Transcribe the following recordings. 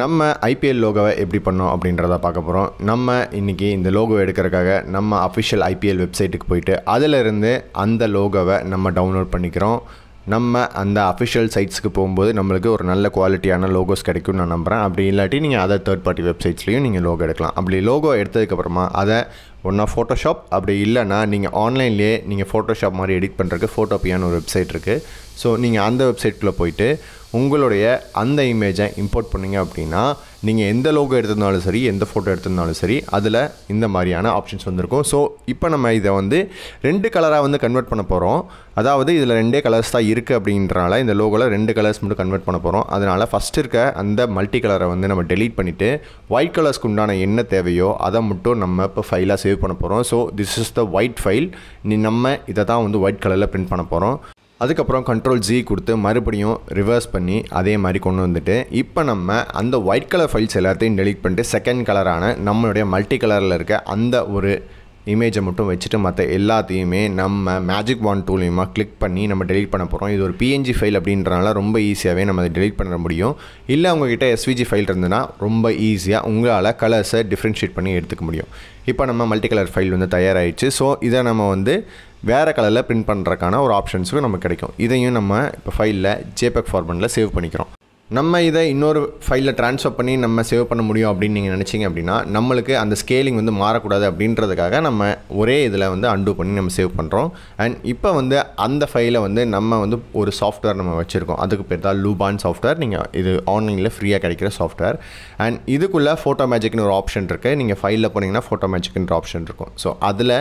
நம்ம ஐபிஎல் லோகோவை எப்படி பண்ணோம் அப்படின்றத பார்க்க போகிறோம் நம்ம இன்றைக்கி இந்த லோகோ எடுக்கிறதுக்காக நம்ம அஃபிஷியல் ஐபிஎல் வெப்சைட்டுக்கு போயிட்டு அதிலிருந்து அந்த லோகோவை நம்ம டவுன்லோட் பண்ணிக்கிறோம் நம்ம அந்த அஃபிஷியல் சைட்ஸுக்கு போகும்போது நம்மளுக்கு ஒரு நல்ல குவாலிட்டியான லோகோஸ் கிடைக்கும்னு நான் நம்புகிறேன் அப்படி இல்லாட்டி நீங்கள் அதை தேர்ட் பார்ட்டி வெப்சைட்ஸ்லேயும் நீங்கள் லோகோ எடுக்கலாம் அப்படி லோகோ எடுத்ததுக்கப்புறமா அதை ஒன்றா ஃபோட்டோஷாப் அப்படி இல்லைனா நீங்கள் ஆன்லைன்லேயே நீங்கள் ஃபோட்டோஷாப் மாதிரி எடிட் பண்ணுறதுக்கு ஃபோட்டோப்பியான ஒரு வெப்சைட் இருக்குது ஸோ நீங்கள் அந்த வெப்சைட்டில் போயிட்டு உங்களுடைய அந்த இமேஜை இம்போர்ட் பண்ணிங்க அப்படின்னா நீங்கள் எந்த லோகோ எடுத்திருந்தாலும் சரி எந்த ஃபோட்டோ எடுத்திருந்தாலும் சரி அதில் இந்த மாதிரியான ஆப்ஷன்ஸ் வந்திருக்கும் ஸோ இப்போ நம்ம இதை வந்து ரெண்டு கலராக வந்து கன்வெர்ட் பண்ண போகிறோம் அதாவது இதில் ரெண்டே கலர்ஸ் தான் இருக்குது அப்படின்றனால இந்த லோகோவில் ரெண்டு கலர்ஸ் மட்டும் கன்வெர்ட் பண்ண போகிறோம் அதனால் ஃபஸ்ட் இருக்க அந்த மல்டி கலரை வந்து நம்ம டெலீட் பண்ணிவிட்டு ஒயிட் கலர்ஸ்க்கு உண்டான என்ன தேவையோ அதை மட்டும் நம்ம இப்போ ஃபைலாக சேவ் பண்ண போகிறோம் so this is the white file நீ நம்ம இதை தான் வந்து ஒயிட் கலரில் பிரிண்ட் பண்ண போகிறோம் அதுக்கப்புறம் கண்ட்ரோல் ஜி கொடுத்து மறுபடியும் ரிவர்ஸ் பண்ணி அதே மாதிரி கொண்டு வந்துட்டு இப்போ நம்ம அந்த ஒயிட் கலர் ஃபைல்ஸ் எல்லாத்தையும் டெலிட் பண்ணிட்டு செகண்ட் கலரான நம்மளுடைய மல்டி கலரில் இருக்க அந்த ஒரு இமேஜை மட்டும் வச்சுட்டு மற்ற எல்லாத்தையுமே நம்ம மேஜிக் வான் டூலையுமா கிளிக் பண்ணி நம்ம டெலிட் பண்ண போகிறோம் இது ஒரு பிஎன்ஜி ஃபைல் அப்படின்றனால ரொம்ப ஈஸியாகவே நம்ம டெலிட் பண்ண முடியும் இல்லை உங்ககிட்ட எஸ்விஜி ஃபைல் இருந்ததுன்னா ரொம்ப ஈஸியாக உங்களால் கலர்ஸை டிஃப்ரென்ஷியேட் பண்ணி எடுத்துக்க முடியும் இப்போ நம்ம மல்டி கலர் ஃபைல் வந்து தயாராகிடுச்சு ஸோ இதை நம்ம வந்து வேறு கலரில் பிரிண்ட் பண்ணுறக்கான ஒரு ஆப்ஷன்ஸும் நமக்கு கிடைக்கும் இதையும் நம்ம இப்போ ஃபைலில் ஜேபெக் ஃபார்மெட்டில் சேவ் பண்ணிக்கிறோம் நம்ம இதை இன்னொரு ஃபைலில் ட்ரான்ஸ்ஃபர் பண்ணி நம்ம சேவ் பண்ண முடியும் அப்படின்னு நீங்கள் நினச்சிங்க அப்படின்னா நம்மளுக்கு அந்த ஸ்கேலிங் வந்து மாறக்கூடாது அப்படின்றதுக்காக நம்ம ஒரே இதில் வந்து அண்டூ பண்ணி நம்ம சேவ் பண்ணுறோம் அண்ட் இப்போ வந்து அந்த ஃபைலை வந்து நம்ம வந்து ஒரு சாஃப்ட்வேர் நம்ம வச்சுருக்கோம் அதுக்கு பேர் தான் லூபான் சாஃப்ட்வேர் நீங்கள் இது ஆன்லைனில் ஃப்ரீயாக கிடைக்கிற சாஃப்ட்வேர் அண்ட் இதுக்குள்ளே ஃபோட்டோ மேஜிக்னு ஒரு ஆப்ஷன் இருக்குது நீங்கள் ஃபைலில் போனீங்கன்னா ஃபோட்டோ மேஜிக்ன்ற ஆப்ஷன் இருக்கும் ஸோ அதில்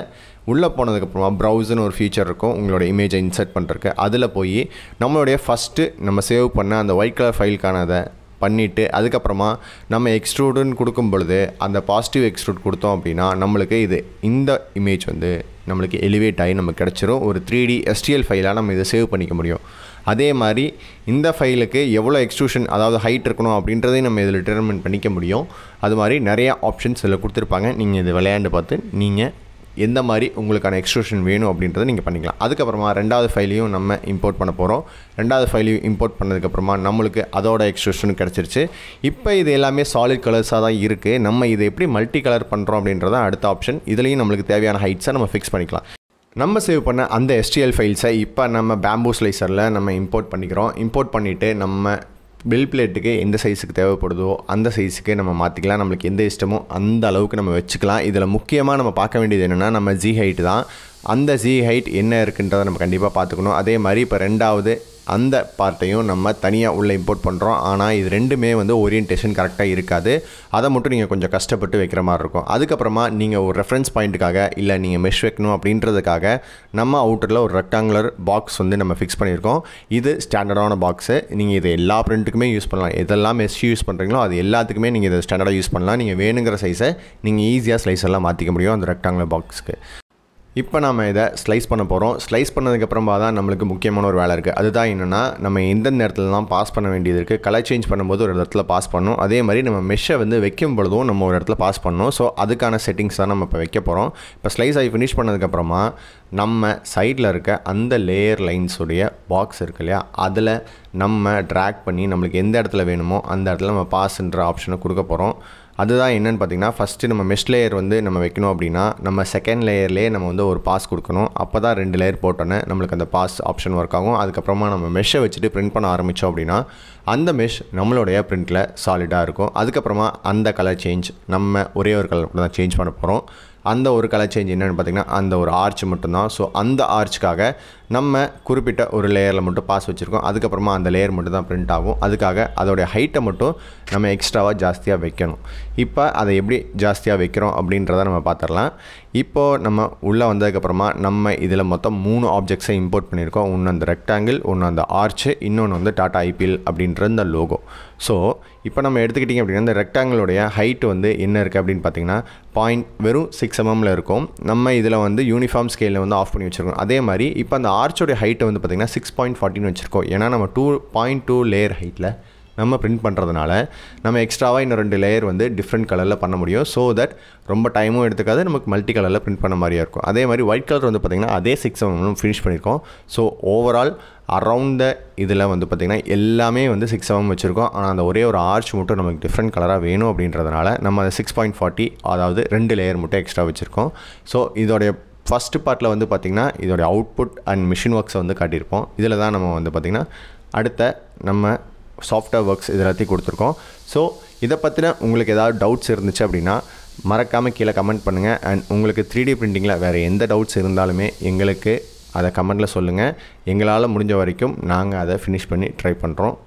உள்ளே போனதுக்கப்புறமா ப்ரௌசர்னு ஒரு ஃபீச்சர் இருக்கும் உங்களோட இமேஜை இன்சர்ட் பண்ணுறக்கு அதில் போய் நம்மளுடைய ஃபஸ்ட்டு நம்ம சேவ் பண்ண அந்த ஒயிட் கலர் ஃபைலுக்கான அதை பண்ணிவிட்டு அதுக்கப்புறமா நம்ம எக்ஸ்ட்ரூடுன்னு கொடுக்கும் பொழுது அந்த பாசிட்டிவ் எக்ஸ்ட்ரூட் கொடுத்தோம் அப்படின்னா நம்மளுக்கு இது இந்த இமேஜ் வந்து நம்மளுக்கு எலிவேட் ஆகி நமக்கு கிடச்சிரும் ஒரு த்ரீ டி எஸ்டிஎல் ஃபைலாக நம்ம இதை சேவ் பண்ணிக்க முடியும் அதே மாதிரி இந்த ஃபைலுக்கு எவ்வளோ எக்ஸ்ட்ரூஷன் அதாவது ஹைட் இருக்கணும் அப்படின்றதையும் நம்ம இதில் டிட்டர்மெண்ட் பண்ணிக்க முடியும் அது மாதிரி நிறையா ஆப்ஷன்ஸ் இதில் கொடுத்துருப்பாங்க நீங்கள் இது விளையாண்டு பார்த்து நீங்கள் எந்த மாதிரி உங்களுக்கான எக்ஸ்ட்ரூஷன் வேணும் அப்படின்றத நீங்கள் பண்ணிக்கலாம் அதுக்கப்புறமா ரெண்டாவது ஃபைலையும் நம்ம இம்போர்ட் பண்ண போகிறோம் ரெண்டாவது ஃபைலையும் இம்போர்ட் பண்ணதுக்கப்புறமா நம்மளுக்கு அதோட எக்ஸ்ட்ரூஷன் கிடச்சிருச்சு இப்போ இது எல்லாமே சாலிட் கலர்ஸாக தான் இருக்குது நம்ம இதை எப்படி மல்டி கலர் பண்ணுறோம் அப்படின்றத அடுத்த ஆப்ஷன் இதுலேயும் நம்மளுக்கு தேவையான ஹைட்ஸை நம்ம ஃபிக்ஸ் பண்ணிக்கலாம் நம்ம சேவ் பண்ண அந்த எஸ்டிஎல் ஃபைல்ஸை இப்போ நம்ம பேம்பூ ஸ்லைசரில் நம்ம இம்போர்ட் பண்ணிக்கிறோம் இம்போர்ட் பண்ணிவிட்டு நம்ம பில் பிளேட்டுக்கு எந்த சைஸுக்கு தேவைப்படுதோ அந்த சைஸுக்கு நம்ம மாற்றிக்கலாம் நம்மளுக்கு எந்த இஷ்டமோ அந்த அளவுக்கு நம்ம வச்சுக்கலாம் இதில் முக்கியமாக நம்ம பார்க்க வேண்டியது என்னென்னா நம்ம ஜி ஹைட்டு தான் அந்த சி ஹைட் என்ன இருக்குன்றதை நம்ம கண்டிப்பாக பார்த்துக்கணும் அதே மாதிரி இப்போ ரெண்டாவது அந்த பார்ட்டையும் நம்ம தனியாக உள்ளே இம்போர்ட் பண்ணுறோம் ஆனால் இது ரெண்டுமே வந்து ஓரியன்டேஷன் கரெக்டாக இருக்காது அதை மட்டும் நீங்கள் கொஞ்சம் கஷ்டப்பட்டு வைக்கிற மாதிரி இருக்கும் அதுக்கப்புறமா நீங்கள் ஒரு ரெஃபரன்ஸ் பாயிண்ட்டுக்காக இல்லை நீங்கள் மெஷ் வைக்கணும் அப்படின்றதுக்காக நம்ம அவுட்டரில் ஒரு ரெக்டாங்குலர் பாக்ஸ் வந்து நம்ம ஃபிக்ஸ் பண்ணியிருக்கோம் இது ஸ்டாண்டர்டான பாக்ஸு நீங்கள் இது எல்லா ப்ரிண்ட்டுக்குமே யூஸ் பண்ணலாம் எதெல்லாம் மெஷ் யூஸ் பண்ணுறீங்களோ அது எல்லாத்துக்குமே நீங்கள் இதை ஸ்டாண்டர்டாக யூஸ் பண்ணலாம் நீங்கள் வேணுங்கிற சைஸை நீங்கள் ஈஸியாக ஸ்லைஸ் எல்லாம் மாற்றிக்க முடியும் அந்த ரெக்டாங்குலர் பாக்ஸ்க்கு இப்போ நம்ம இதை ஸ்லைஸ் பண்ண போகிறோம் ஸ்லைஸ் பண்ணதுக்கப்புறமா தான் நம்மளுக்கு முக்கியமான ஒரு வேலை இருக்குது அதுதான் என்னென்னா நம்ம எந்தெந்த இடத்துலலாம் பாஸ் பண்ண வேண்டியது இருக்குது கலர் சேஞ்ச் பண்ணும்போது ஒரு இடத்துல பாஸ் பண்ணணும் அதே மாதிரி நம்ம மெஷ்ஷை வந்து வைக்கும் பொழுதும் நம்ம ஒரு இடத்துல பாஸ் பண்ணணும் ஸோ அதுக்கான செட்டிங்ஸ் தான் நம்ம இப்போ வைக்க போகிறோம் இப்போ ஸ்லைஸ் ஆகி ஃபினிஷ் பண்ணதுக்கப்புறமா நம்ம சைடில் இருக்க அந்த லேயர் லைன்ஸுடைய பாக்ஸ் இருக்கு இல்லையா அதில் நம்ம ட்ராக் பண்ணி நம்மளுக்கு எந்த இடத்துல வேணுமோ அந்த இடத்துல நம்ம பாஸ்ன்ற ஆப்ஷனை கொடுக்க போகிறோம் அதுதான் என்னென்னு பார்த்தீங்கன்னா ஃபஸ்ட்டு நம்ம மெஷ் லேயர் வந்து நம்ம வைக்கணும் அப்படின்னா நம்ம செகண்ட் லேயர்லேயே நம்ம வந்து ஒரு பாஸ் கொடுக்கணும் அப்போ தான் ரெண்டு லேயர் போட்டோன்னே நம்மளுக்கு அந்த பாஸ் ஆப்ஷன் ஒர்க் ஆகும் அதுக்கப்புறமா நம்ம மெஷ்ஷை வச்சுட்டு பிரிண்ட் பண்ண ஆரம்பித்தோம் அப்படின்னா அந்த மெஷ் நம்மளுடைய பிரிண்ட்டில் சாலிடாக இருக்கும் அதுக்கப்புறமா அந்த கலர் சேஞ்ச் நம்ம ஒரே ஒரு கலர் தான் சேஞ்ச் பண்ண போகிறோம் அந்த ஒரு கலர் சேஞ்ச் என்னென்னு பார்த்தீங்கன்னா அந்த ஒரு ஆர்ச் மட்டும்தான் ஸோ அந்த ஆர்ச்சுக்காக நம்ம குறிப்பிட்ட ஒரு லேயரில் மட்டும் பாஸ் வச்சுருக்கோம் அதுக்கப்புறமா அந்த லேயர் மட்டும் தான் பிரிண்ட் ஆகும் அதுக்காக அதோடைய ஹைட்டை மட்டும் நம்ம எக்ஸ்ட்ராவாக ஜாஸ்தியாக வைக்கணும் இப்போ அதை எப்படி ஜாஸ்தியாக வைக்கிறோம் அப்படின்றத நம்ம பார்த்துடலாம் இப்போது நம்ம உள்ளே வந்ததுக்கப்புறமா நம்ம இதில் மொத்தம் மூணு ஆப்ஜெக்ட்ஸை இம்போர்ட் பண்ணியிருக்கோம் ஒன்று அந்த ரெக்டாங்கிள் ஒன்று அந்த ஆர்ச்சு இன்னொன்று வந்து டாட்டா ஐபிஎல் அப்படின்ற அந்த லோகோ ஸோ இப்போ நம்ம எடுத்துக்கிட்டிங்க அப்படின்னா இந்த ரெக்டாங்கிளுடைய ஹைட் வந்து என்ன இருக்குது அப்படின்னு பார்த்தீங்கன்னா பாயிண்ட் வெறும் சிக்ஸ் எம்எம்மில் இருக்கும் நம்ம இதில் வந்து யூனிஃபார்ம் ஸ்கேலில் வந்து ஆஃப் பண்ணி வச்சுருக்கோம் அதே மாதிரி இப்போ அந்த ஆர்ச்சோடைய ஹைட்டை வந்து பார்த்திங்கன்னா சிக்ஸ் பாயிண்ட் ஃபார்ட்டின்னு வச்சுருக்கோம் ஏன்னா நம்ம டூ பாயிண்ட் டூ லேயர் ஹைட்டில் நம்ம பிரிண்ட் பண்ணுறதுனால நம்ம எக்ஸ்ட்ராவாக இன்னும் ரெண்டு லேயர் வந்து டிஃப்ரெண்ட் கலரில் பண்ண முடியும் ஸோ தட் ரொம்ப டைமும் எடுத்துக்காது நமக்கு மல்டி கலரில் பிரிண்ட் பண்ண மாதிரியாக இருக்கும் அதே மாதிரி ஒயிட் கலர் வந்து பார்த்திங்கன்னா அதே சிக்ஸ் எம்எம் ஃபினிஷ் பண்ணியிருக்கோம் ஸோ ஓவரால் அரவுண்ட் த இதில் வந்து பார்த்திங்கன்னா எல்லாமே வந்து சிக்ஸ் எம்எம் வச்சுருக்கோம் ஆனால் அந்த ஒரே ஒரு ஆர்ச் மட்டும் நமக்கு டிஃப்ரெண்ட் கலராக வேணும் அப்படின்றதுனால நம்ம அதை சிக்ஸ் பாயிண்ட் ஃபார்ட்டி அதாவது ரெண்டு லேயர் மட்டும் எக்ஸ்ட்ரா வச்சுருக்கோம் ஸோ இதோடைய ஃபஸ்ட்டு பார்ட்டில் வந்து பார்த்திங்கன்னா இதோடைய அவுட்புட் அண்ட் மிஷின் ஒர்க்ஸை வந்து காட்டியிருப்போம் இதில் தான் நம்ம வந்து பார்த்திங்கன்னா அடுத்த நம்ம சாஃப்ட்வேர் ஒர்க்ஸ் இது எல்லாத்தையும் கொடுத்துருக்கோம் ஸோ இதை பற்றின உங்களுக்கு ஏதாவது டவுட்ஸ் இருந்துச்சு அப்படின்னா மறக்காமல் கீழே கமெண்ட் பண்ணுங்கள் அண்ட் உங்களுக்கு த்ரீ டி பிரிண்டிங்கில் வேறு எந்த டவுட்ஸ் இருந்தாலுமே எங்களுக்கு அதை கமெண்ட்டில் சொல்லுங்கள் எங்களால் முடிஞ்ச வரைக்கும் நாங்கள் அதை ஃபினிஷ் பண்ணி ட்ரை பண்ணுறோம்